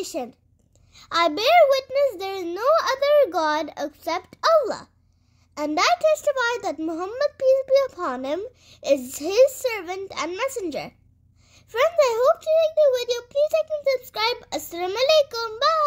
creation. I bear witness there is no other God except Allah, and I testify that Muhammad, peace be upon him, is his servant and messenger. Friends, I hope you like the video. Please like and subscribe. Assalamualaikum. Bye.